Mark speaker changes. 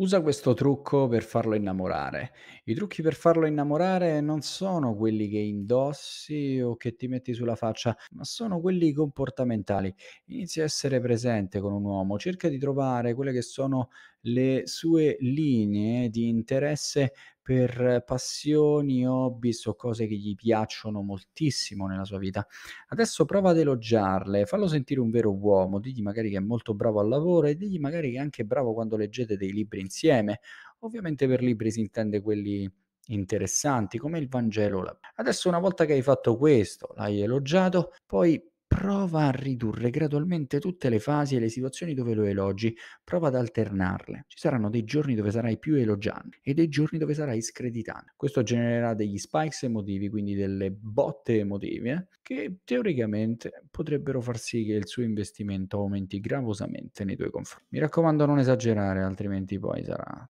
Speaker 1: Usa questo trucco per farlo innamorare. I trucchi per farlo innamorare non sono quelli che indossi o che ti metti sulla faccia, ma sono quelli comportamentali. Inizia a essere presente con un uomo, cerca di trovare quelle che sono le sue linee di interesse per passioni, hobby o cose che gli piacciono moltissimo nella sua vita. Adesso prova ad elogiarle, fallo sentire un vero uomo, digli magari che è molto bravo al lavoro e digli magari che è anche bravo quando leggete dei libri insieme. Ovviamente per libri si intende quelli interessanti come il Vangelo. Adesso una volta che hai fatto questo, l'hai elogiato, poi Prova a ridurre gradualmente tutte le fasi e le situazioni dove lo elogi, prova ad alternarle. Ci saranno dei giorni dove sarai più elogiante e dei giorni dove sarai screditante. Questo genererà degli spikes emotivi, quindi delle botte emotive, che teoricamente potrebbero far sì che il suo investimento aumenti gravosamente nei tuoi confronti. Mi raccomando non esagerare, altrimenti poi sarà